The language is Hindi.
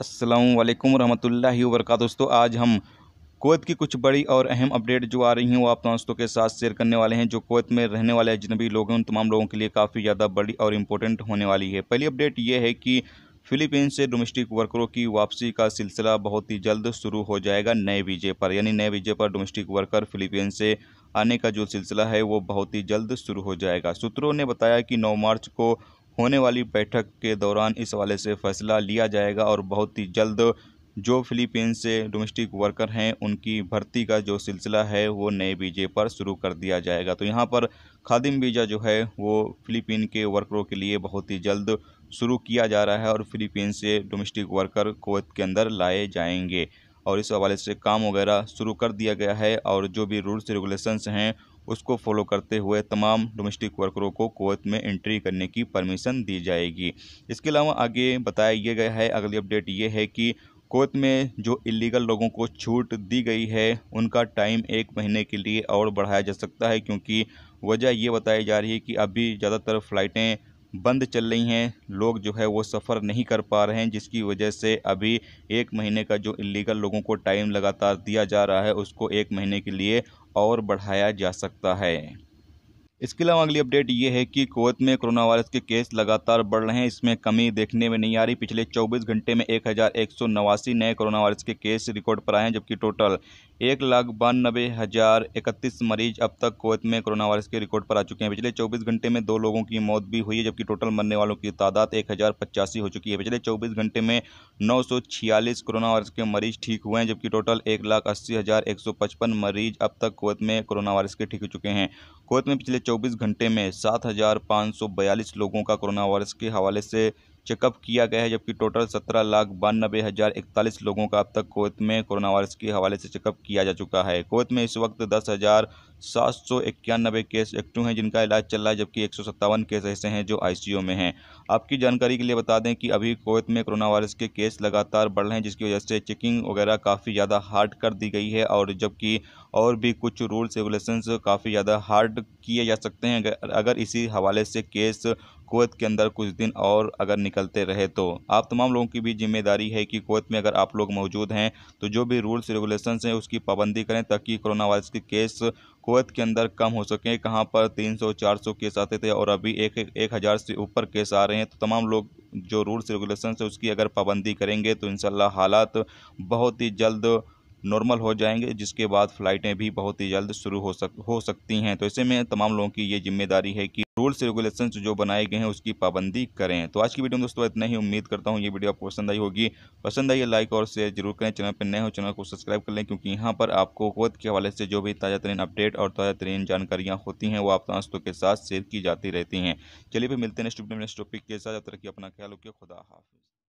असलकम वरहमतुल्ला वर्क दोस्तों आज हम कोवत की कुछ बड़ी और अहम अपडेट जो आ रही हैं वो आप दोस्तों के साथ शेयर करने वाले हैं जो कोवत में रहने वाले अजनबी लोग हैं उन तमाम लोगों के लिए काफ़ी ज़्यादा बड़ी और इम्पोर्टेंट होने वाली है पहली अपडेट ये है कि फिलीपीन से डोमेस्टिक वर्करों की वापसी का सिलसिला बहुत ही जल्द शुरू हो जाएगा नए वीजे पर यानी नए वीजे पर डोमेस्टिक वर्कर फिलीपीन से आने का जो सिलसिला है वो बहुत ही जल्द शुरू हो जाएगा सूत्रों ने बताया कि नौ मार्च को होने वाली बैठक के दौरान इस हवाले से फैसला लिया जाएगा और बहुत ही जल्द जो फिलीपींस से डोमेस्टिक वर्कर हैं उनकी भर्ती का जो सिलसिला है वो नए वीजे पर शुरू कर दिया जाएगा तो यहाँ पर खादिम वीज़ा जो है वो फिलीपीन के वर्करों के लिए बहुत ही जल्द शुरू किया जा रहा है और फिलीपीन से डोमेस्टिक वर्कर कोत के अंदर लाए जाएंगे और इस हवाले से काम वगैरह शुरू कर दिया गया है और जो भी रूल्स रेगुलेशंस हैं उसको फॉलो करते हुए तमाम डोमेस्टिक वर्करों को कोवत में एंट्री करने की परमिशन दी जाएगी इसके अलावा आगे बताया गया है अगली अपडेट ये है कि कोत में जो इलीगल लोगों को छूट दी गई है उनका टाइम एक महीने के लिए और बढ़ाया जा सकता है क्योंकि वजह ये बताई जा रही है कि अभी ज़्यादातर फ़्लाइटें बंद चल रही हैं लोग जो है वो सफ़र नहीं कर पा रहे हैं जिसकी वजह से अभी एक महीने का जो इलीगल लोगों को टाइम लगातार दिया जा रहा है उसको एक महीने के लिए और बढ़ाया जा सकता है इसके अलावा अगली अपडेट ये है कि कुवैत में कोरोना वायरस के केस लगातार बढ़ रहे हैं इसमें कमी देखने में नहीं आ रही पिछले 24 घंटे में एक नए कोरोना वायरस के केस रिकॉर्ड पर आए हैं जबकि टोटल एक लाख बानबे हज़ार इकतीस मरीज अब तक कुवैत में कोरोना वायरस के रिकॉर्ड पर आ चुके हैं पिछले 24 घंटे में दो लोगों की मौत भी हुई है जबकि टोटल मरने वालों की तादाद एक हज़ार पचासी हो चुकी है पिछले 24 घंटे में नौ सौ छियालीस कोरोना वायरस के मरीज ठीक हुए हैं जबकि टोटल एक लाख अस्सी हज़ार एक सौ पचपन मरीज अब तक कुवैत में कोरोना वायरस के ठीक हो चुके हैं कुवैत में पिछले चौबीस घंटे में सात हजार पाँच सौ बयालीस लोगों का कोरोना वायरस के हवाले से चेकअप किया गया है जबकि टोटल सत्रह लाख बानबे हज़ार इकतालीस लोगों का अब तक कोवत में कोरोना वायरस के हवाले से चेकअप किया जा चुका है कोवत में इस वक्त दस हज़ार सात सौ इक्यानबे केस एक्टिव हैं जिनका इलाज चल रहा है जबकि एक सौ सत्तावन केस ऐसे हैं जो आईसीयू में हैं आपकी जानकारी के लिए बता दें कि अभी कोवत में कोरोना वायरस के केस लगातार बढ़ रहे हैं जिसकी वजह से चेकिंग वगैरह काफ़ी ज़्यादा हार्ड कर दी गई है और जबकि और भी कुछ रूल्स रेगुलेशन काफ़ी ज़्यादा हार्ड किए जा सकते हैं अगर इसी हवाले से केस कुवैत के अंदर कुछ दिन और अगर निकलते रहे तो आप तमाम लोगों की भी जिम्मेदारी है कि कुवैत में अगर आप लोग मौजूद हैं तो जो भी रूल्स रेगुलेशन हैं उसकी पाबंदी करें ताकि कोरोना वायरस के केस कुवैत के अंदर कम हो सकें कहाँ पर 300 400 केस आते थे और अभी एक एक हज़ार से ऊपर केस आ रहे हैं तो तमाम लोग जो रूल्स रेगुलेशन है उसकी अगर पाबंदी करेंगे तो इन हालात बहुत ही जल्द नॉर्मल हो जाएंगे जिसके बाद फ़्लाइटें भी बहुत ही जल्द शुरू हो सक हो सकती हैं तो ऐसे में तमाम लोगों की ये जिम्मेदारी है कि रूल्स रेगुलेशन जो बनाए गए हैं उसकी पाबंदी करें तो आज की वीडियो में दोस्तों इतना ही उम्मीद करता हूँ ये वीडियो आपको पसंद आई होगी पसंद आई लाइक और शेयर जरूर करें चैनल पर नए हो चैनल को सब्सक्राइब कर लें क्योंकि यहाँ पर आपको खुद के हवाले से जो भी ताज़ा तरीन अपडेट और ताज़ा तरीन जानकारियाँ होती हैं वो आप दोस्तों के साथ शेयर की जाती रहती हैं चलिए फिर मिलते हैं नेक्स्ट नेक्स्ट टॉपिक के साथ अब तरह अपना ख्याल रखिए खुदा हाफिज़